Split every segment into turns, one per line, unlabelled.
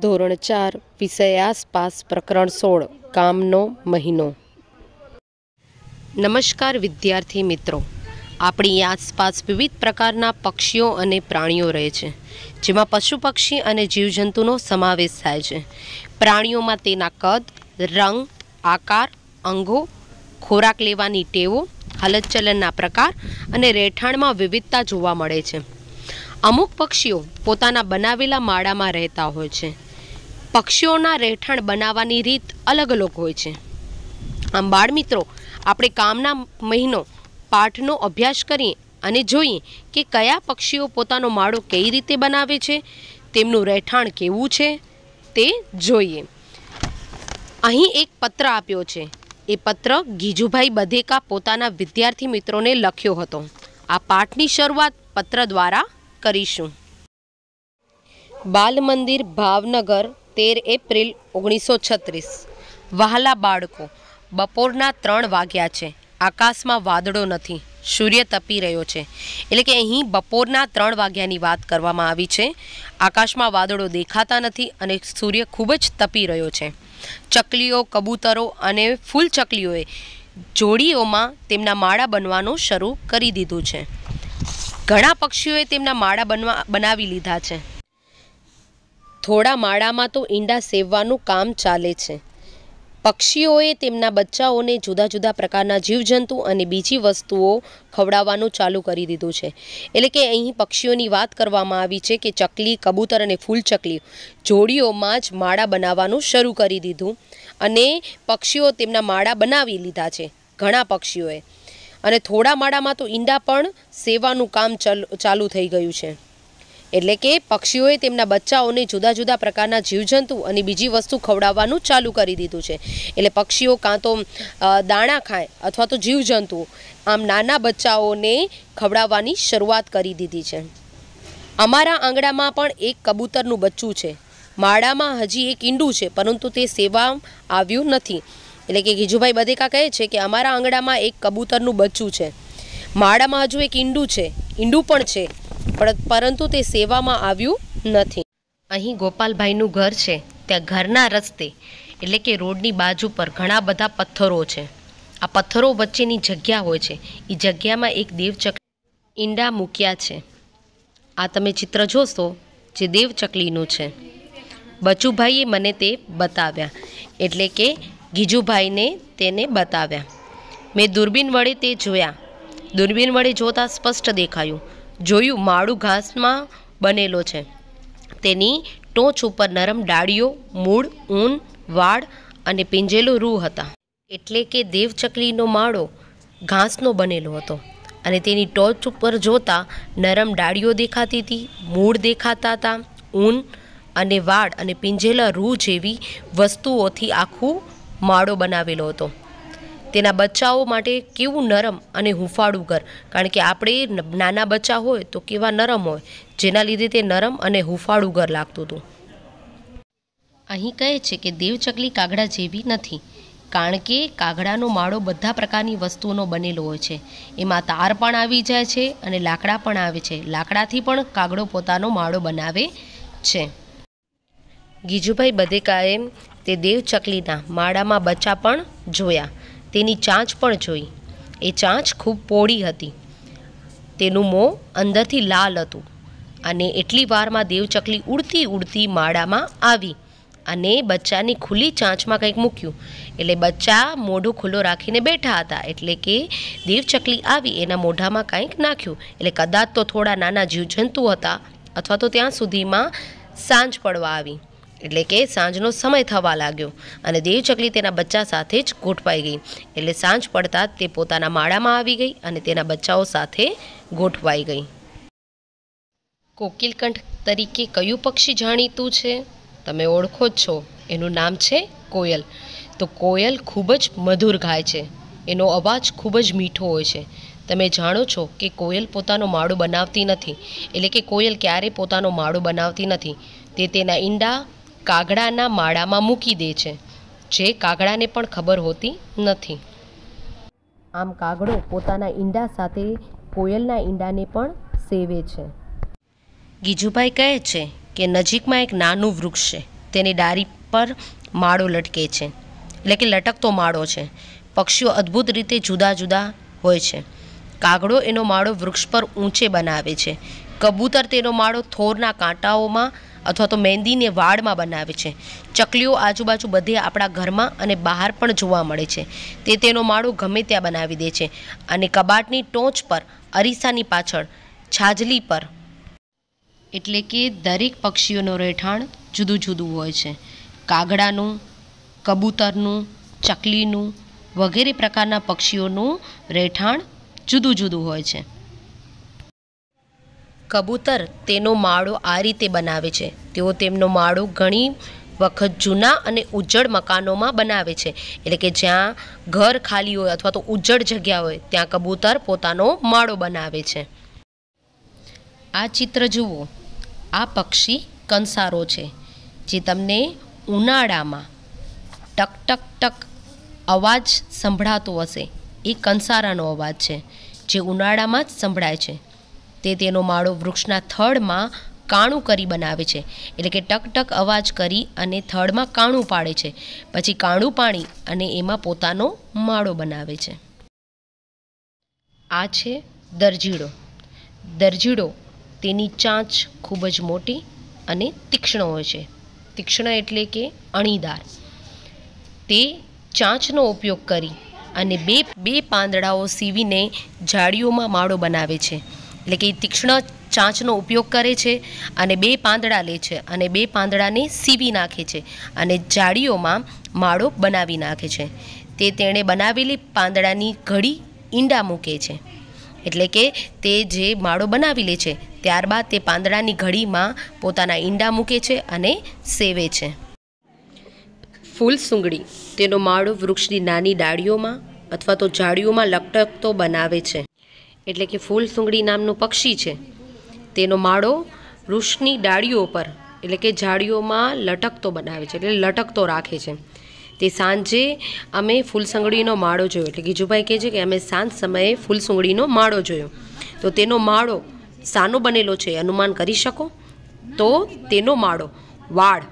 ધોરણ ચાર વિષય આસપાસ પ્રકરણ સોળ કામનો મહિનો નમસ્કાર વિદ્યાર્થી મિત્રો આપણી આસપાસ વિવિધ પ્રકારના પક્ષીઓ અને પ્રાણીઓ રહે છે જેમાં પશુ પક્ષી અને જીવજંતુનો સમાવેશ થાય છે પ્રાણીઓમાં તેના કદ રંગ આકાર અંગો ખોરાક લેવાની ટેવો હલનચલનના પ્રકાર અને રહેઠાણમાં વિવિધતા જોવા મળે છે અમુક પક્ષીઓ પોતાના બનાવેલા માળામાં રહેતા હોય છે પક્ષીઓના રહેઠાણ બનાવવાની રીત અલગ અલગ હોય છે આમ બાળ મિત્રો આપણે કામના મહિનો પાઠનો અભ્યાસ કરીએ અને જોઈએ કે કયા પક્ષીઓ પોતાનો માળો કઈ રીતે બનાવે છે તેમનું રહેઠાણ કેવું છે તે જોઈએ અહીં એક પત્ર આપ્યો છે એ પત્ર ગીજુભાઈ બધેકા પોતાના વિદ્યાર્થી મિત્રોને લખ્યો હતો આ પાઠની શરૂઆત પત્ર દ્વારા કરીશું બાલ મંદિર ભાવનગર તેર એપ્રિલ ઓગણીસો છત્રીસ વહાલા બાળકો બપોરના ત્રણ વાગ્યા છે આકાશમાં વાદળો નથી સૂર્ય તપી રહ્યો છે એટલે કે અહીં બપોરના ત્રણ વાગ્યાની વાત કરવામાં આવી છે આકાશમાં વાદળો દેખાતા નથી અને સૂર્ય ખૂબ જ તપી રહ્યો છે ચકલીઓ કબૂતરો અને ફૂલ ચકલીઓએ જોડીઓમાં તેમના માળા બનવાનું શરૂ કરી દીધું છે ઘણા પક્ષીઓએ તેમના માળા બનવા બનાવી લીધા છે થોડા માળામાં તો ઈંડા સેવવાનું કામ ચાલે છે પક્ષીઓએ તેમના બચ્ચાઓને જુદા જુદા પ્રકારના જીવજંતુ અને બીજી વસ્તુઓ ખવડાવવાનું ચાલુ કરી દીધું છે એટલે કે અહીં પક્ષીઓની વાત કરવામાં આવી છે કે ચકલી કબૂતર અને ફૂલચકલી જોડીઓમાં જ માળા બનાવવાનું શરૂ કરી દીધું અને પક્ષીઓ તેમના માળા બનાવી લીધા છે ઘણા પક્ષીઓએ અને થોડા માળામાં તો ઈંડા પણ સેવાનું કામ ચાલુ થઈ ગયું છે એટલે કે પક્ષીઓએ તેમના બચ્ચાઓને જુદા જુદા પ્રકારના જીવજંતુ અને બીજી વસ્તુ ખવડાવવાનું ચાલુ કરી દીધું છે એટલે પક્ષીઓ કાં તો દાણા ખાય અથવા તો જીવજંતુ આમ નાના બચ્ચાઓને ખવડાવવાની શરૂઆત કરી દીધી છે અમારા આંગણામાં પણ એક કબૂતરનું બચ્ચું છે માળામાં હજી એક ઈંડું છે પરંતુ તે સેવા આવ્યું નથી એટલે કે ગીજુભાઈ બધેકા કહે છે કે અમારા આંગણામાં એક કબૂતરનું બચ્ચું છે માળામાં હજુ એક ઈંડું છે ઈંડું પણ છે પરંતુ તે સેવામાં આવ્યું નથી અહીં ગોપાલભાઈનું ઘર છે ત્યાં ઘરના રસ્તે એટલે કે રોડની બાજુ પર ઘણા બધા પથ્થરો છે આ પથ્થરો વચ્ચેની જગ્યા હોય છે એ જગ્યામાં એક દેવચકલી ઈંડા મૂક્યા છે આ તમે ચિત્ર જોશો જે દેવચકલીનું છે બચુભાઈએ મને તે બતાવ્યા એટલે કે ગીજુભાઈને તેને બતાવ્યા મેં દૂરબીન વડે તે જોયા દૂરબીન વડે જોતાં સ્પષ્ટ દેખાયું જોયું માળું ઘાસમાં બનેલો છે તેની ટોચ ઉપર નરમ ડાળીઓ મૂળ ઊન વાળ અને પીંજેલું રૂ હતા એટલે કે દેવચકલીનો માળો ઘાસનો બનેલો હતો અને તેની ટોચ ઉપર જોતાં નરમ ડાળીઓ દેખાતી હતી મૂળ દેખાતા હતા ઊન અને વાળ અને પીંજેલા રૂ જેવી વસ્તુઓથી આખું માળો બનાવેલો હતો તેના બચ્ચાઓ માટે કેવું નરમ અને હૂંફાળું ઘર કારણ કે આપણે નાના બચ્ચા હોય તો કેવા નરમ હોય જેના લીધે તે નરમ અને હૂંફાળું ઘર લાગતું હતું અહીં કહે છે કે દેવચકલી કાગડા જેવી નથી કારણ કે કાગડાનો માળો બધા પ્રકારની વસ્તુઓનો બનેલો હોય છે એમાં તાર પણ આવી જાય છે અને લાકડા પણ આવે છે લાકડાથી પણ કાગડો પોતાનો માળો બનાવે છે ગીજુભાઈ બધેકાએ તે દેવચકલીના માળામાં બચ્ચા પણ જોયા તેની ચાંચ પણ જોઈ એ ચાંચ ખૂબ પોળી હતી તેનું મોં અંદરથી લાલ હતું અને એટલી વારમાં દેવચકલી ઉડતી ઉડતી માળામાં આવી અને બચ્ચાની ખુલ્લી ચાંચમાં કંઈક મૂક્યું એટલે બચ્ચા મોઢું ખુલ્લો રાખીને બેઠા હતા એટલે કે દેવચકલી આવી એના મોઢામાં કંઈક નાખ્યું એટલે કદાચ તો થોડા નાના જીવજંતુ હતા અથવા તો ત્યાં સુધીમાં સાંજ પડવા આવી એટલે કે સાંજનો સમય થવા લાગ્યો અને દેવચકલી તેના બચ્ચા સાથે જ ગોઠવાઈ ગઈ એટલે સાંજ પડતાં તે પોતાના માળામાં આવી ગઈ અને તેના બચ્ચાઓ સાથે ગોઠવાઈ ગઈ કોકિલકંઠ તરીકે કયું પક્ષી જાણીતું છે તમે ઓળખો જ છો એનું નામ છે કોયલ તો કોયલ ખૂબ જ મધુર ગાય છે એનો અવાજ ખૂબ જ મીઠો હોય છે તમે જાણો છો કે કોયલ પોતાનો માળો બનાવતી નથી એટલે કે કોયલ ક્યારેય પોતાનો માળો બનાવતી નથી તે તેના ઈંડા કાગડાના માળામાં મૂકી દે છે જે કાગડાને પણ ખબર હોતી નથી આમ કાગડો પોતાના ઈંડા સાથે કોયલના ઈંડાને પણ સેવે છે ગીજુભાઈ કહે છે કે નજીકમાં એક નાનું વૃક્ષ છે તેની ડારી પર માળો લટકે છે એટલે કે લટકતો માળો છે પક્ષીઓ અદ્ભુત રીતે જુદા જુદા હોય છે કાગડો એનો માળો વૃક્ષ પર ઊંચે બનાવે છે કબૂતર તેનો માળો થોરના કાંટાઓમાં અથવા તો મહેંદીને વાળમાં બનાવે છે ચકલીઓ આજુબાજુ બધે આપણા ઘરમાં અને બહાર પણ જોવા મળે છે તે તેનો માળો ગમે ત્યાં બનાવી દે છે અને કબાટની ટોચ પર અરીસાની પાછળ છાજલી પર એટલે કે દરેક પક્ષીઓનું રહેઠાણ જુદું જુદું હોય છે કાગડાનું કબૂતરનું ચકલીનું વગેરે પ્રકારના પક્ષીઓનું રહેઠાણ જુદું જુદું હોય છે કબૂતર તેનો માળો આ રીતે બનાવે છે તેઓ તેમનો માળો ઘણી વખત જૂના અને ઉજ્જડ મકાનોમાં બનાવે છે એટલે કે જ્યાં ઘર ખાલી હોય અથવા તો ઉજ્જડ જગ્યા હોય ત્યાં કબૂતર પોતાનો માળો બનાવે છે આ ચિત્ર જુઓ આ પક્ષી કંસારો છે જે તમને ઉનાળામાં ટક ટક ટક અવાજ સંભળાતો હશે એ કંસારાનો અવાજ છે જે ઉનાળામાં જ સંભળાય છે તે તેનો માળો વૃક્ષના થડમાં કાણું કરી બનાવે છે એટલે કે ટક ટક અવાજ કરી અને થડમાં કાણું પાડે છે પછી કાણું પાણી અને એમાં પોતાનો માળો બનાવે છે આ છે દરજીડો દરજીડો તેની ચાંચ ખૂબ જ મોટી અને તીક્ષ્ણ હોય છે તીક્ષ્ણ એટલે કે અણીદાર તે ચાંચનો ઉપયોગ કરી અને બે બે પાંદડાઓ સીવીને જાળીઓમાં માળો બનાવે છે એટલે કે તીક્ષ્ણ ચાંચનો ઉપયોગ કરે છે અને બે પાંદડા લે છે અને બે પાંદડાને સીવી નાખે છે અને જાળીઓમાં માળો બનાવી નાખે છે તે તેણે બનાવેલી પાંદડાની ઘડી ઈંડા મૂકે છે એટલે કે તે જે માળો બનાવી લે છે ત્યારબાદ તે પાંદડાની ઘડીમાં પોતાના ઈંડા મૂકે છે અને સેવે છે ફૂલ સુંગડી તેનો માળો વૃક્ષની નાની ડાળીઓમાં અથવા તો ઝાડીઓમાં લટકતો બનાવે છે એટલે કે ફૂલ સુંગડી નામનું પક્ષી છે તેનો માળો વૃક્ષની ડાળીઓ પર એટલે કે ઝાડીઓમાં લટકતો બનાવે છે એટલે લટકતો રાખે છે તે સાંજે અમે ફૂલસુંગડીનો માળો જોયો એટલે ગીજુભાઈ કહે છે કે અમે સાંજ સમયે ફૂલસુંગડીનો માળો જોયો તો તેનો માળો સાનો બનેલો છે અનુમાન કરી શકો તો તેનો માળો વાળ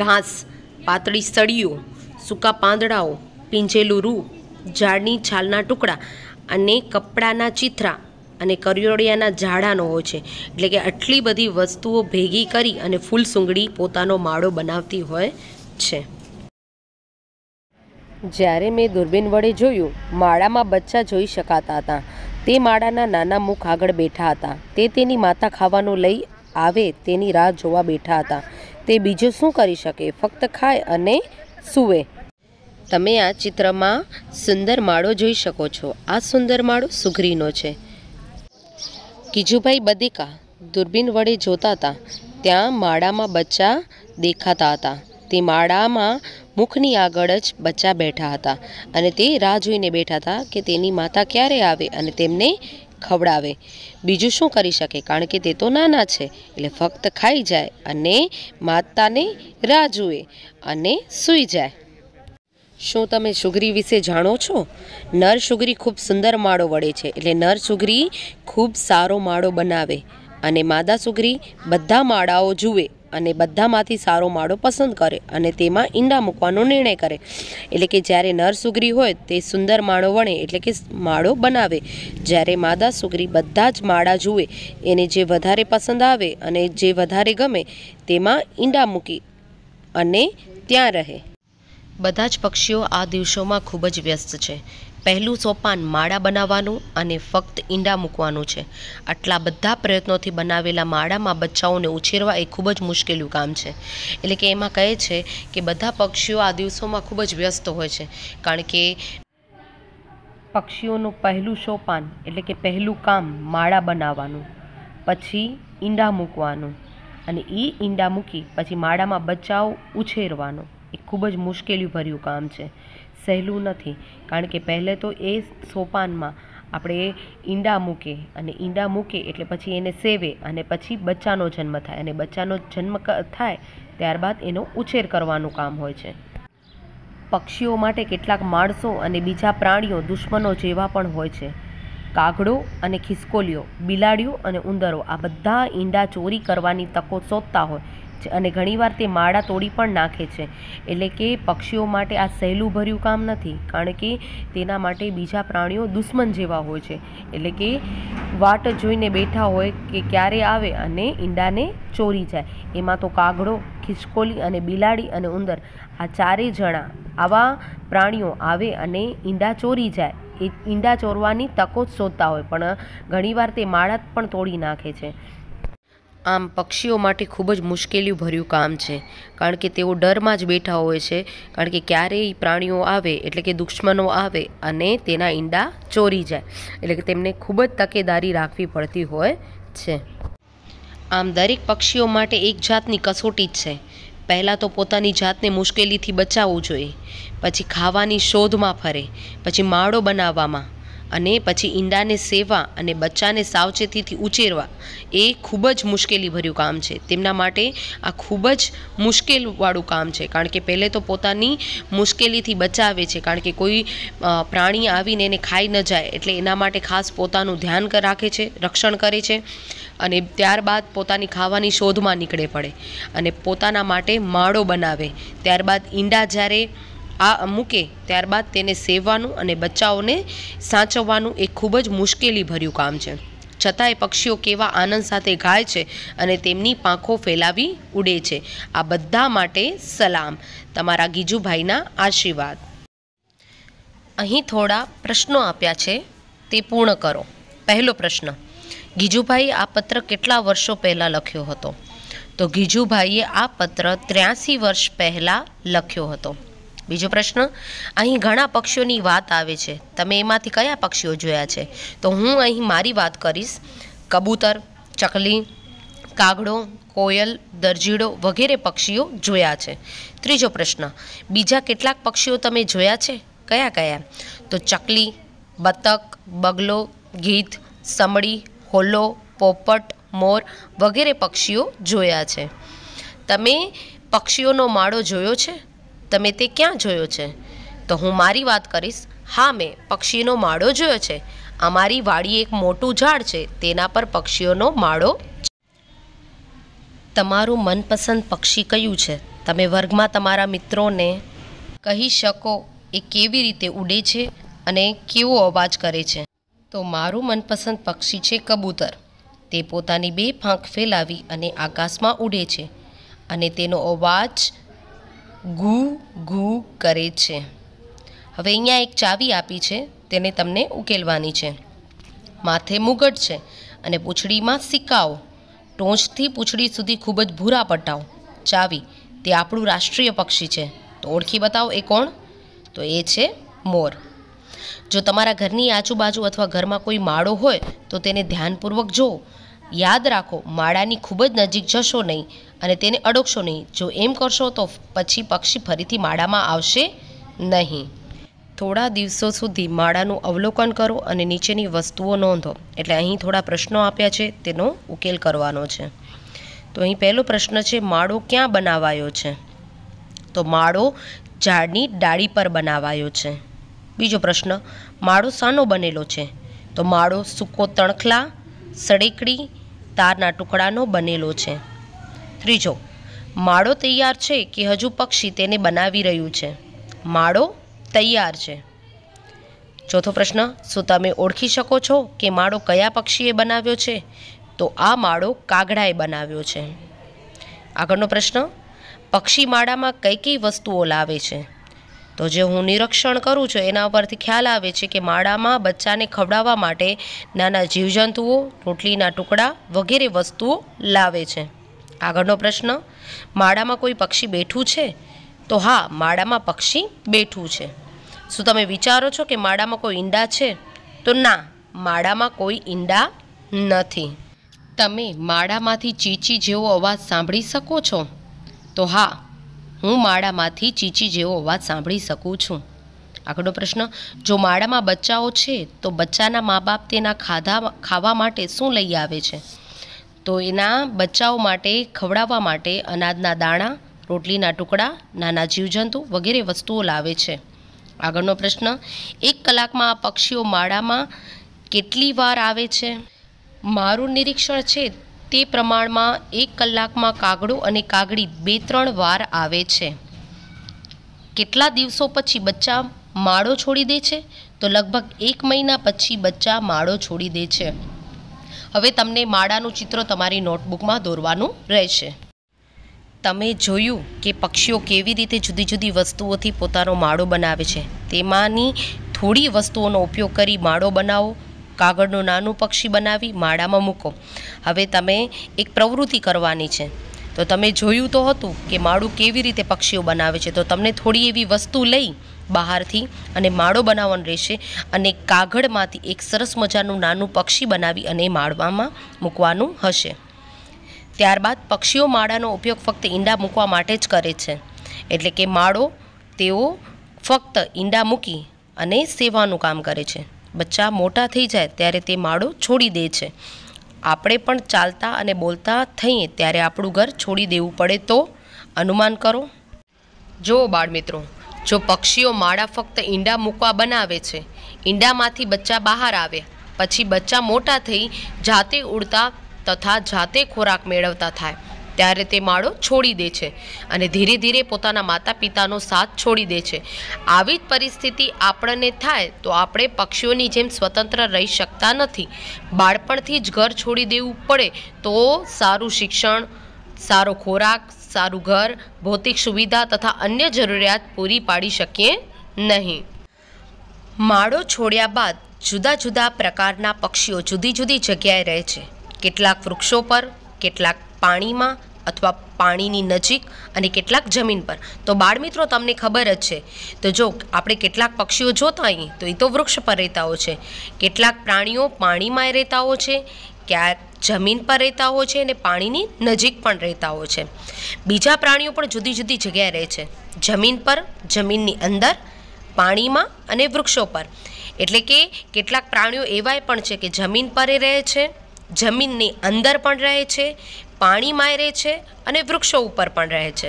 ઘાસ પાતળી સળીઓ સૂકા પાંદડાઓ પીંજેલું રૂ ઝાડની છાલના ટુકડા અને કપડાના ચિથરા અને કરિયોડિયાના ઝાડાનો હોય છે એટલે કે આટલી બધી વસ્તુઓ ભેગી કરી અને ફૂલ સુંગડી પોતાનો માળો બનાવતી હોય છે જ્યારે મેં દૂરબીન વડે જોયું માળામાં બચ્ચા જોઈ શકાતા હતા તે માળાના નાના મુખ આગળ બેઠા હતા તે તેની માતા ખાવાનું લઈ આવે તેની રાહ જોવા બેઠા હતા તે બીજું શું કરી શકે ફક્ત ખાય અને સૂવે તમે આ ચિત્રમાં સુંદર માળો જોઈ શકો છો આ સુંદર માળો સુઘરીનો છે કિજુભાઈ બદિકા દૂરબીન વડે જોતા હતા ત્યાં માળામાં બચ્ચા દેખાતા હતા તે માળામાં મુખની આગળ જ બચ્ચા બેઠા હતા અને તે રાહ જોઈને બેઠા હતા કે તેની માતા ક્યારે આવે અને તેમને ખવડાવે બીજું શું કરી શકે કારણ કે તે તો નાના છે એટલે ફક્ત ખાઈ જાય અને માતાને રાહ જુએ અને સૂઈ જાય શું તમે સુગરી વિશે જાણો છો નર સુગરી ખૂબ સુંદર માળો વળે છે એટલે નર સુગરી ખૂબ સારો માળો બનાવે અને માદા સુગરી બધા માળાઓ જુએ અને બધામાંથી સારો માળો પસંદ કરે અને તેમાં ઈંડા મૂકવાનો નિર્ણય કરે એટલે કે જ્યારે નર સુગરી હોય તે સુંદર માળો વણે એટલે કે માળો બનાવે જ્યારે માદા સુગરી બધા જ માળા જુએ એને જે વધારે પસંદ આવે અને જે વધારે ગમે તેમાં ઈંડા મૂકી અને ત્યાં રહે બધા જ પક્ષીઓ આ દિવસોમાં ખૂબ જ વ્યસ્ત છે પહેલું સોપાન માળા બનાવવાનું અને ફક્ત ઈંડા મૂકવાનું છે આટલા બધા પ્રયત્નોથી બનાવેલા માળામાં બચ્ચાઓને ઉછેરવા એ ખૂબ જ મુશ્કેલું કામ છે એટલે કે એમાં કહે છે કે બધા પક્ષીઓ આ દિવસોમાં ખૂબ જ વ્યસ્ત હોય છે કારણ કે પક્ષીઓનું પહેલું સોપાન એટલે કે પહેલું કામ માળા બનાવવાનું પછી ઈંડા મૂકવાનું અને એ ઈંડા મૂકી પછી માળામાં બચ્ચાઓ ઉછેરવાનો એ ખૂબ જ મુશ્કેલી ભર્યું કામ છે સહેલું નથી કારણ કે પહેલે તો એ સોપાનમાં આપણે ઈંડા મૂકે અને ઈંડા મૂકે એટલે પછી એને સેવે અને પછી બચ્ચાનો જન્મ થાય અને બચ્ચાનો જન્મ થાય ત્યારબાદ એનો ઉછેર કરવાનું કામ હોય છે પક્ષીઓ માટે કેટલાક માણસો અને બીજા પ્રાણીઓ દુશ્મનો જેવા પણ હોય છે કાગડો અને ખિસકોલીઓ બિલાડીઓ અને ઉંદરો આ બધા ઈંડા ચોરી કરવાની તકો શોધતા હોય અને ઘણીવાર તે માળા તોડી પણ નાખે છે એટલે કે પક્ષીઓ માટે આ સહેલું ભર્યું કામ નથી કારણ કે તેના માટે બીજા પ્રાણીઓ દુશ્મન જેવા હોય છે એટલે કે વાટ જોઈને બેઠા હોય કે ક્યારે આવે અને ઈંડાને ચોરી જાય એમાં તો કાગડો ખિસકોલી અને બિલાડી અને ઉંદર આ ચારેય જણા આવા પ્રાણીઓ આવે અને ઈંડા ચોરી જાય એ ઈંડા ચોરવાની તકો જ શોધતા હોય પણ ઘણીવાર તે માળા પણ તોડી નાખે છે આમ પક્ષીઓ માટે ખૂબ જ મુશ્કેલી ભર્યું કામ છે કારણ કે તેઓ ડરમાં જ બેઠા હોય છે કારણ કે ક્યારેય પ્રાણીઓ આવે એટલે કે દુશ્મનો આવે અને તેના ઈંડા ચોરી જાય એટલે કે તેમને ખૂબ જ તકેદારી રાખવી પડતી હોય છે આમ દરેક પક્ષીઓ માટે એક જાતની કસોટી જ છે પહેલાં તો પોતાની જાતને મુશ્કેલીથી બચાવવું જોઈએ પછી ખાવાની શોધમાં ફરે પછી માળો બનાવવામાં અને પછી ઈંડાને સેવા અને બચ્ચાને સાવચેતીથી ઉછેરવા એ ખૂબ જ મુશ્કેલીભર્યું કામ છે તેમના માટે આ ખૂબ જ મુશ્કેલવાળું કામ છે કારણ કે પહેલે તો પોતાની મુશ્કેલીથી બચાવે છે કારણ કે કોઈ પ્રાણી આવીને એને ખાઈ ન જાય એટલે એના માટે ખાસ પોતાનું ધ્યાન રાખે છે રક્ષણ કરે છે અને ત્યારબાદ પોતાની ખાવાની શોધમાં નીકળે પડે અને પોતાના માટે માળો બનાવે ત્યારબાદ ઈંડા જ્યારે આ મૂકે ત્યારબાદ તેને સેવવાનું અને બચ્ચાઓને સાચવવાનું એ ખૂબ જ મુશ્કેલીભર્યું કામ છે છતાંય પક્ષીઓ કેવા આનંદ સાથે ગાય છે અને તેમની પાંખો ફેલાવી ઉડે છે આ બધા માટે સલામ તમારા ગીજુભાઈના આશીર્વાદ અહીં થોડા પ્રશ્નો આપ્યા છે તે પૂર્ણ કરો પહેલો પ્રશ્ન ગીજુભાઈ આ પત્ર કેટલા વર્ષો પહેલાં લખ્યો હતો તો ગીજુભાઈએ આ પત્ર ત્ર્યાસી વર્ષ પહેલાં લખ્યો હતો બીજો પ્રશ્ન અહીં ઘણા પક્ષીઓની વાત આવે છે તમે એમાંથી કયા પક્ષીઓ જોયા છે તો હું અહીં મારી વાત કરીશ કબૂતર ચકલી કાગડો કોયલ દરજીડો વગેરે પક્ષીઓ જોયા છે ત્રીજો પ્રશ્ન બીજા કેટલાક પક્ષીઓ તમે જોયા છે કયા કયા તો ચકલી બતક બગલો ગીધ સમડી હોલો પોપટ મોર વગેરે પક્ષીઓ જોયા છે તમે પક્ષીઓનો માળો જોયો છે તમે તે ક્યાં જોયો છે તો હું મારી વાત કરીશ હા મેં પક્ષીનો માળો જોયો છે અમારી વાડી એક મોટું ઝાડ છે તેના પર પક્ષીઓનો માળો તમારું મનપસંદ પક્ષી કયું છે તમે વર્ગમાં તમારા મિત્રોને કહી શકો એ કેવી રીતે ઉડે છે અને કેવો અવાજ કરે છે તો મારું મનપસંદ પક્ષી છે કબૂતર તે પોતાની બે ફાંક ફેલાવી અને આકાશમાં ઉડે છે અને તેનો અવાજ ઘૂ ગુ કરે છે હવે અહીંયા એક ચાવી આપી છે તેને તમને ઉકેલવાની છે માથે મુગટ છે અને પૂંછડીમાં સિક્કાઓ ટોંચથી પૂછડી સુધી ખૂબ જ ભૂરા પટાવ ચાવી તે આપણું રાષ્ટ્રીય પક્ષી છે તો ઓળખી બતાવો એ કોણ તો એ છે મોર જો તમારા ઘરની આજુબાજુ અથવા ઘરમાં કોઈ માળો હોય તો તેને ધ્યાનપૂર્વક જુઓ યાદ રાખો માળાની ખૂબ જ નજીક જશો નહીં અને તેને અડોકશો નહીં જો એમ કરશો તો પછી પક્ષી ફરીથી માળામાં આવશે નહીં થોડા દિવસો સુધી માળાનું અવલોકન કરો અને નીચેની વસ્તુઓ નોંધો એટલે અહીં થોડા પ્રશ્નો આપ્યા છે તેનો ઉકેલ કરવાનો છે તો અહીં પહેલો પ્રશ્ન છે માળો ક્યાં બનાવાયો છે તો માળો ઝાડની ડાળી પર બનાવાયો છે બીજો પ્રશ્ન માળો શાનો બનેલો છે તો માળો સૂકો તણખલા સડેકડી તારના ટુકડાનો બનેલો છે ત્રીજો માળો તૈયાર છે કે હજુ પક્ષી તેને બનાવી રહ્યું છે માળો તૈયાર છે ચોથો પ્રશ્ન શું તમે ઓળખી શકો છો કે માળો કયા પક્ષીએ બનાવ્યો છે તો આ માળો કાગડાએ બનાવ્યો છે આગળનો પ્રશ્ન પક્ષી માળામાં કઈ કઈ વસ્તુઓ લાવે છે તો જે હું નિરીક્ષણ કરું છું એના ઉપરથી ખ્યાલ આવે છે કે માળામાં બચ્ચાને ખવડાવવા માટે નાના જીવજંતુઓ રોટલીના ટુકડા વગેરે વસ્તુઓ લાવે છે આગળનો પ્રશ્ન માળામાં કોઈ પક્ષી બેઠું છે તો હા માળામાં પક્ષી બેઠું છે શું તમે વિચારો છો કે માળામાં કોઈ ઈંડા છે તો ના માળામાં કોઈ ઈંડા નથી તમે માળામાંથી ચીચી જેવો અવાજ સાંભળી શકો છો તો હા હું માળામાંથી ચીચી જેવો અવાજ સાંભળી શકું છું આગળનો પ્રશ્ન જો માળામાં બચ્ચાઓ છે તો બચ્ચાના મા બાપ તેના ખાધા ખાવા માટે શું લઈ આવે છે તો એના બચ્ચાઓ માટે ખવડાવવા માટે અનાજના દાણા રોટલીના ટુકડા નાના જીવજંતુ વગેરે વસ્તુઓ લાવે છે આગળનો પ્રશ્ન એક કલાકમાં આ પક્ષીઓ માળામાં કેટલી વાર આવે છે મારું નિરીક્ષણ છે તે પ્રમાણમાં એક કલાકમાં કાગડો અને કાગડી બે ત્રણ વાર આવે છે કેટલા દિવસો પછી બચ્ચા માળો છોડી દે છે તો લગભગ એક મહિના પછી બચ્ચા માળો છોડી દે છે હવે તમને માળાનું ચિત્ર તમારી નોટબુકમાં દોરવાનું રહેશે તમે જોયું કે પક્ષીઓ કેવી રીતે જુદી જુદી વસ્તુઓથી પોતાનો માળો બનાવે છે તેમાંની થોડી વસ્તુઓનો ઉપયોગ કરી માળો બનાવો કાગળનું નાનું પક્ષી બનાવી માળામાં મૂકો હવે તમે એક પ્રવૃત્તિ કરવાની છે તો તમે જોયું તો હતું કે માળું કેવી રીતે પક્ષીઓ બનાવે છે તો તમને થોડી એવી વસ્તુ લઈ બહારથી અને માળો બનાવવાનો રહેશે અને કાગળમાંથી એક સરસ મજાનું નાનું પક્ષી બનાવી અને માળવામાં મૂકવાનું હશે ત્યારબાદ પક્ષીઓ માળાનો ઉપયોગ ફક્ત ઈંડા મૂકવા માટે જ કરે છે એટલે કે માળો તેઓ ફક્ત ઈંડા મૂકી અને સેવાનું કામ કરે છે બચ્ચા મોટા થઈ જાય ત્યારે તે માળો છોડી દે છે આપણે પણ ચાલતા અને બોલતા થઈએ ત્યારે આપણું ઘર છોડી દેવું પડે તો અનુમાન કરો જુઓ બાળ મિત્રો જો પક્ષીઓ માળા ફક્ત ઈંડા મૂકવા બનાવે છે ઈંડામાંથી બચ્ચા બહાર આવે પછી બચ્ચા મોટા થઈ જાતે ઉડતા તથા જાતે ખોરાક મેળવતા થાય ત્યારે તે માળો છોડી દે છે અને ધીરે ધીરે પોતાના માતા પિતાનો સાથ છોડી દે છે આવી જ પરિસ્થિતિ આપણને થાય તો આપણે પક્ષીઓની જેમ સ્વતંત્ર રહી શકતા નથી બાળપણથી જ ઘર છોડી દેવું પડે તો સારું શિક્ષણ સારો ખોરાક સારું ઘર ભૌતિક સુવિધા તથા અન્ય જરૂરિયાત પૂરી પાડી શકીએ નહીં માળો છોડ્યા બાદ જુદા જુદા પ્રકારના પક્ષીઓ જુદી જુદી જગ્યાએ રહે છે કેટલાક વૃક્ષો પર કેટલાક પાણીમાં અથવા પાણીની નજીક અને કેટલાક જમીન પર તો બાળમિત્રો તમને ખબર જ છે તો જો આપણે કેટલાક પક્ષીઓ જોતા અહીં તો એ તો વૃક્ષ પર રહેતા હોય છે કેટલાક પ્રાણીઓ પાણીમાં રહેતા હોય છે કે જમીન પર રહેતા હોય છે અને પાણીની નજીક પણ રહેતા હોય છે બીજા પ્રાણીઓ પણ જુદી જુદી જગ્યાએ રહે છે જમીન પર જમીનની અંદર પાણીમાં અને વૃક્ષો પર એટલે કે કેટલાક પ્રાણીઓ એવાય પણ છે કે જમીન પર રહે છે જમીનની અંદર પણ રહે છે પાણીમાં રહે છે અને વૃક્ષો ઉપર પણ રહે છે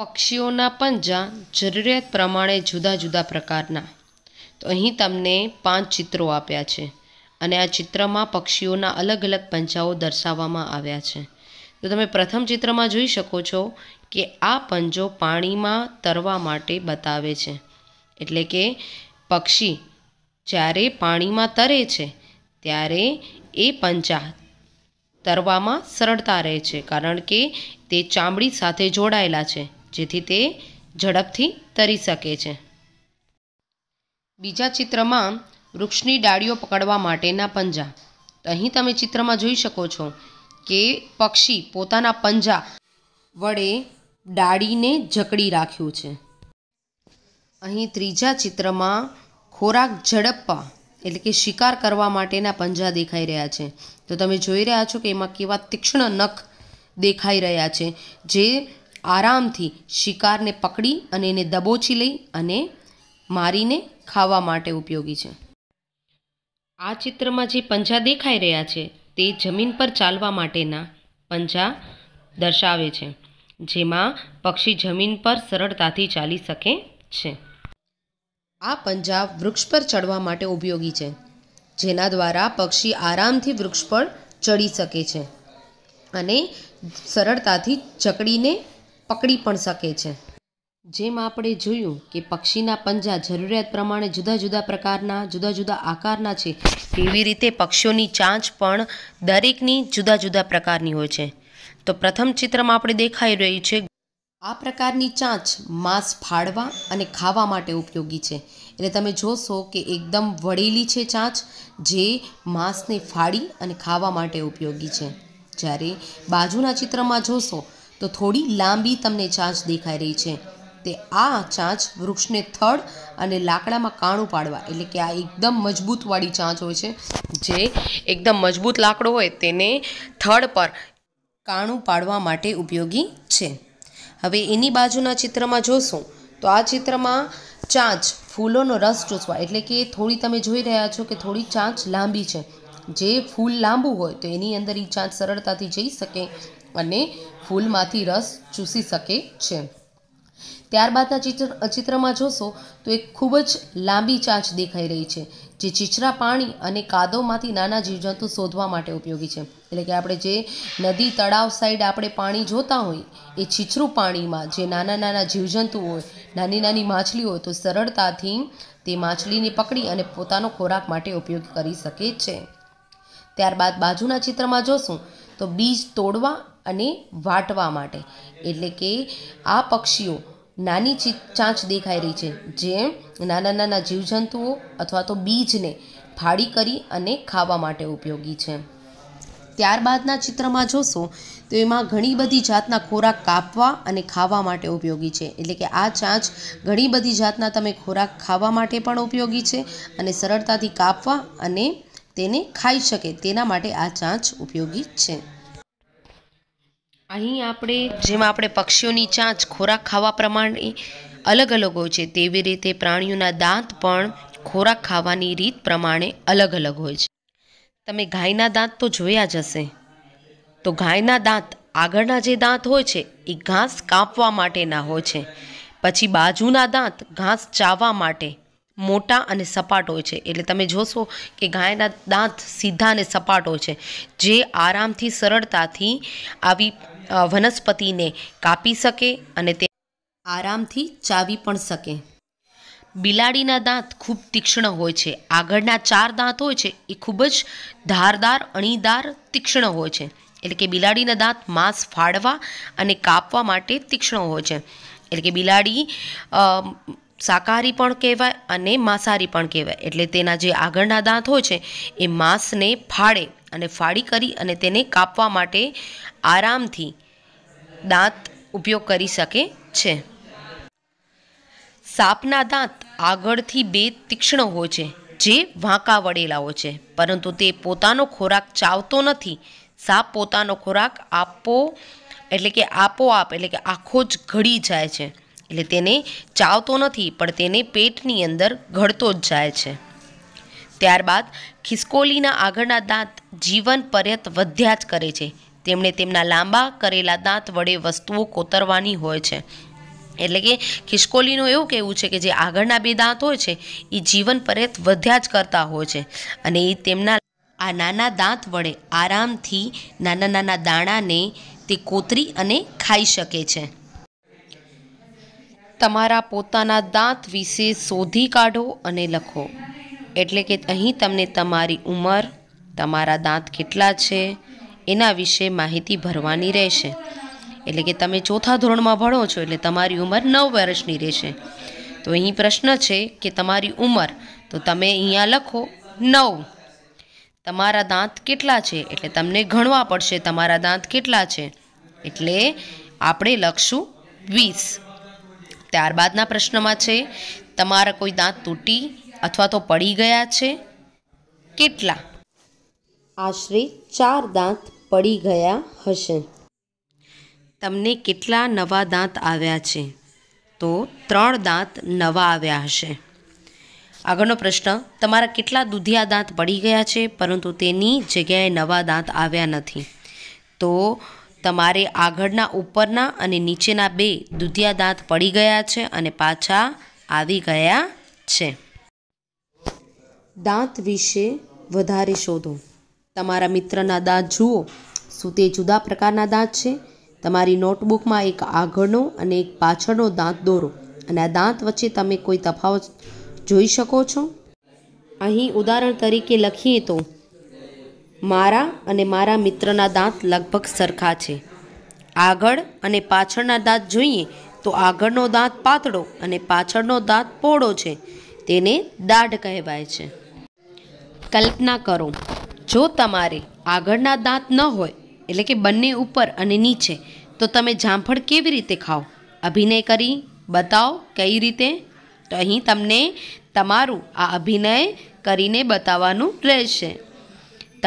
પક્ષીઓના પંજા જરૂરિયાત પ્રમાણે જુદા જુદા પ્રકારના તો અહીં તમને પાંચ ચિત્રો આપ્યા છે અને આ ચિત્રમાં પક્ષીઓના અલગ અલગ પંજાઓ દર્શાવવામાં આવ્યા છે તો તમે પ્રથમ ચિત્રમાં જોઈ શકો છો કે આ પંજો પાણીમાં તરવા માટે બતાવે છે એટલે કે પક્ષી જ્યારે પાણીમાં તરે છે ત્યારે એ પંજા તરવામાં સરળતા રહે છે કારણ કે તે ચામડી સાથે જોડાયેલા છે જેથી તે ઝડપથી તરી શકે છે બીજા ચિત્રમાં વૃક્ષની ડાળીઓ પકડવા માટેના પંજા અહીં તમે ચિત્રમાં જોઈ શકો છો કે પક્ષી પોતાના પંજા વડે ડાળીને જકડી રાખ્યું છે અહીં ત્રીજા ચિત્રમાં ખોરાક ઝડપવા એટલે કે શિકાર કરવા માટેના પંજા દેખાઈ રહ્યા છે તો તમે જોઈ રહ્યા છો કે એમાં કેવા તીક્ષ્ણ નખ દેખાઈ રહ્યા છે જે આરામથી શિકારને પકડી અને એને દબોચી લઈ અને મારીને ખાવા માટે ઉપયોગી છે આ ચિત્રમાં જે પંજા દેખાઈ રહ્યા છે તે જમીન પર ચાલવા માટેના પંજા દર્શાવે છે જેમાં પક્ષી જમીન પર સરળતાથી ચાલી શકે છે આ પંજા વૃક્ષ પર ચડવા માટે ઉપયોગી છે જેના દ્વારા પક્ષી આરામથી વૃક્ષ પર ચડી શકે છે અને સરળતાથી ચકડીને પકડી પણ શકે છે જેમ આપણે જોયું કે પક્ષીના પંજા જરૂરિયાત પ્રમાણે જુદા જુદા પ્રકારના જુદા જુદા આકારના છે તેવી રીતે પક્ષીઓની ચાંચ પણ દરેકની જુદા જુદા પ્રકારની હોય છે તો પ્રથમ ચિત્રમાં આપણે દેખાઈ રહ્યું છે આ પ્રકારની ચાંચ માંસ ફાળવા અને ખાવા માટે ઉપયોગી છે એટલે તમે જોશો કે એકદમ વળેલી છે ચાંચ જે માંસને ફાળી અને ખાવા માટે ઉપયોગી છે જ્યારે બાજુના ચિત્રમાં જોશો તો થોડી લાંબી તમને ચાંચ દેખાઈ રહી છે તે આ ચાંચ વૃક્ષને થડ અને લાકડામાં કાણું પાડવા એટલે કે આ એકદમ મજબૂતવાળી ચાંચ હોય છે જે એકદમ મજબૂત લાકડો હોય તેને થડ પર કાણું પાડવા માટે ઉપયોગી છે હવે એની બાજુના ચિત્રમાં જોશું તો આ ચિત્રમાં ચાંચ ફૂલોનો રસ ચૂસવા એટલે કે થોડી તમે જોઈ રહ્યા છો કે થોડી ચાંચ લાંબી છે જે ફૂલ લાંબુ હોય તો એની અંદર એ ચાંચ સરળતાથી જઈ શકે અને ફૂલમાંથી રસ ચૂસી શકે છે ત્યારબાદના ચિત્ર ચિત્રમાં જોશો તો એક ખૂબ જ લાંબી ચાંચ દેખાઈ રહી છે જે ચીચરા પાણી અને કાદવમાંથી નાના જીવજંતુ શોધવા માટે ઉપયોગી છે એટલે કે આપણે જે નદી તળાવ સાઈડ આપણે પાણી જોતા હોય એ છીછરું પાણીમાં જે નાના નાના જીવજંતુ હોય નાની નાની માછલી હોય તો સરળતાથી તે માછલીને પકડી અને પોતાનો ખોરાક માટે ઉપયોગ કરી શકે છે ત્યારબાદ બાજુના ચિત્રમાં જોશું તો બીજ તોડવા અને વાટવા માટે એટલે કે આ પક્ષીઓ નાની ચી ચાંચ દેખાઈ રહી છે જે નાના નાના જીવજંતુઓ અથવા તો બીજને ફાળી કરી અને ખાવા માટે ઉપયોગી છે ત્યારબાદના ચિત્રમાં જોશો તો એમાં ઘણી બધી જાતના ખોરાક કાપવા અને ખાવા માટે ઉપયોગી છે એટલે કે આ ચાંચ ઘણી બધી જાતના તમે ખોરાક ખાવા માટે પણ ઉપયોગી છે અને સરળતાથી કાપવા અને તેને ખાઈ શકે તેના માટે આ ચાંચ ઉપયોગી છે અહીં આપણે જેમાં આપણે પક્ષીઓની ચાંચ ખોરાક ખાવા પ્રમાણે અલગ અલગ હોય છે તેવી રીતે પ્રાણીઓના દાંત પણ ખોરાક ખાવાની રીત પ્રમાણે અલગ અલગ હોય છે તમે ગાયના દાંત તો જોયા જ હશે તો ગાયના દાંત આગળના જે દાંત હોય છે એ ઘાસ કાપવા માટેના હોય છે પછી બાજુના દાંત ઘાસ ચાવવા માટે મોટા અને સપાટ હોય છે એટલે તમે જોશો કે ગાયના દાંત સીધા અને સપાટ હોય છે જે આરામથી સરળતાથી આવી વનસ્પતિને કાપી શકે અને તે આરામથી ચાવી પણ શકે બિલાડીના દાંત ખૂબ તીક્ષ્ણ હોય છે આગળના ચાર દાંત હોય છે એ ખૂબ જ ધારદાર અણીદાર તીક્ષ્ણ હોય છે એટલે કે બિલાડીના દાંત માંસ ફાડવા અને કાપવા માટે તીક્ષ્ણ હોય છે એટલે કે બિલાડી શાકાહારી પણ કહેવાય અને માંસાહારી પણ કહેવાય એટલે તેના જે આગળના દાંત હોય છે એ માંસને ફાળે અને ફાળી કરી અને તેને કાપવા માટે આરામથી દાંત ઉપયોગ કરી શકે છે સાપના દાંત આગળથી બે તીક્ષ્ણ હોય છે જે વાંકા વળેલા હોય છે પરંતુ તે પોતાનો ખોરાક ચાવતો નથી સાપ પોતાનો ખોરાક આપો એટલે કે આપોઆપ એટલે કે આખો જ ઘડી જાય છે એટલે તેને ચાવતો નથી પણ તેને પેટની અંદર ઘડતો જ જાય છે ત્યારબાદ ખિસકોલીના આગળના દાંત જીવન પર્યત વધ્યા જ કરે છે તેમણે તેમના લાંબા કરેલા દાંત વડે વસ્તુઓ કોતરવાની હોય છે એટલે કે ખિસકોલીનું એવું કહેવું છે કે જે આગળના બે દાંત હોય છે એ જીવન પર્યત વધ્યા જ કરતા હોય છે અને એ તેમના આ નાના દાંત વડે આરામથી નાના નાના દાણાને તે કોતરી અને ખાઈ શકે છે તમારા પોતાના દાંત વિશે શોધી કાઢો અને લખો એટલે કે અહીં તમને તમારી ઉંમર તમારા દાંત કેટલા છે એના વિશે માહિતી ભરવાની રહેશે એટલે કે તમે ચોથા ધોરણમાં ભણો છો એટલે તમારી ઉંમર નવ વર્ષની રહેશે તો અહીં પ્રશ્ન છે કે તમારી ઉંમર તો તમે અહીંયા લખો નવ તમારા દાંત કેટલા છે એટલે તમને ગણવા પડશે તમારા દાંત કેટલા છે એટલે આપણે લખશું વીસ ત્યારબાદના પ્રશ્નમાં છે તમારા કોઈ દાંત તૂટી અથવા તો પડી ગયા છે કેટલા આશરે ચાર દાંત પડી ગયા હશે તમને કેટલા નવા દાંત આવ્યા છે તો ત્રણ દાંત નવા આવ્યા હશે આગળનો પ્રશ્ન તમારા કેટલા દૂધિયા દાંત પડી ગયા છે પરંતુ તેની જગ્યાએ નવા દાંત આવ્યા નથી તો તમારે આગળના ઉપરના અને નીચેના બે દુધિયા દાંત પડી ગયા છે અને પાછા આવી ગયા છે દાંત વિશે વધારે શોધો તમારા મિત્રના દાંત જુઓ શું તે જુદા પ્રકારના દાંત છે તમારી નોટબુકમાં એક આગળનો અને એક પાછળનો દાંત દોરો અને આ દાંત વચ્ચે તમે કોઈ તફાવત જોઈ શકો છો અહીં ઉદાહરણ તરીકે લખીએ તો મારા અને મારા મિત્રના દાંત લગભગ સરખા છે આગળ અને પાછળના દાંત જોઈએ તો આગળનો દાંત પાતળો અને પાછળનો દાંત પહોળો છે તેને દાઢ કહેવાય છે કલ્પના કરો જો તમારે આગળના દાંત ન હોય એટલે કે બંને ઉપર અને નીચે તો તમે જામફળ કેવી રીતે ખાઓ અભિનય કરી બતાવો કઈ રીતે તો અહીં તમને તમારું આ અભિનય કરીને બતાવવાનું રહેશે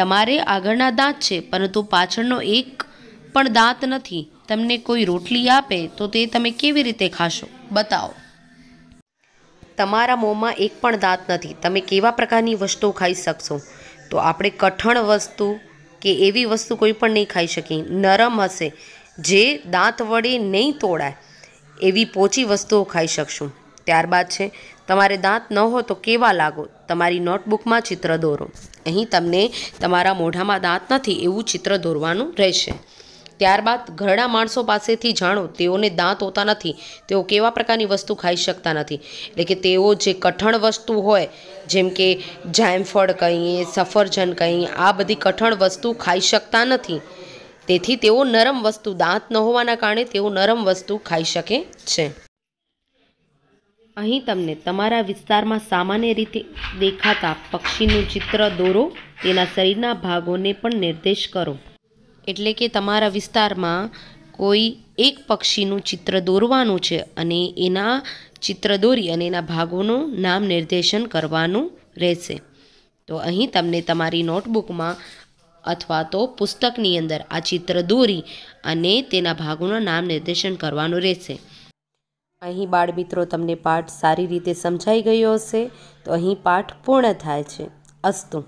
તમારે આગળના દાંત છે પરંતુ પાછળનો એક પણ દાંત નથી તમને કોઈ રોટલી આપે તો તે તમે કેવી રીતે ખાશો બતાવો તમારા મોંમાં એક પણ દાંત નથી તમે કેવા પ્રકારની વસ્તુ ખાઈ શકશો તો આપણે કઠણ વસ્તુ કે એવી વસ્તુ કોઈ પણ નહીં ખાઈ શકી નરમ હશે જે દાંત વડે નહીં તોડાય એવી પોચી વસ્તુઓ ખાઈ શકશું ત્યારબાદ છે તમારે દાંત ન હો તો કેવા લાગો તમારી નોટબુકમાં ચિત્ર દોરો અહીં તમને તમારા મોઢામાં દાંત નથી એવું ચિત્ર દોરવાનું રહેશે ત્યારબાદ ઘરડા માણસો પાસેથી જાણો તેઓને દાંત હોતા નથી તેઓ કેવા પ્રકારની વસ્તુ ખાઈ શકતા નથી એટલે કે તેઓ જે કઠણ વસ્તુ હોય જેમ કે જામફળ કહીએ સફરજન કહીએ આ બધી કઠણ વસ્તુ ખાઈ શકતા નથી તેથી તેઓ નરમ વસ્તુ દાંત ન હોવાના કારણે તેઓ નરમ વસ્તુ ખાઈ શકે છે અહીં તમને તમારા વિસ્તારમાં સામાન્ય રીતે દેખાતા પક્ષીનું ચિત્ર દોરો તેના શરીરના ભાગોને પણ નિર્દેશ કરો એટલે કે તમારા વિસ્તારમાં કોઈ એક પક્ષીનું ચિત્ર દોરવાનું છે અને એના ચિત્ર દોરી અને એના ભાગોનું નામ નિર્દેશન કરવાનું રહેશે તો અહીં તમને તમારી નોટબુકમાં અથવા તો પુસ્તકની અંદર આ ચિત્ર દોરી અને તેના ભાગોનું નામ નિર્દેશન કરવાનું રહેશે અહીં બાળ મિત્રો તમને પાઠ સારી રીતે સમજાઈ ગયો હશે તો અહીં પાઠ પૂર્ણ થાય છે અસ્તુ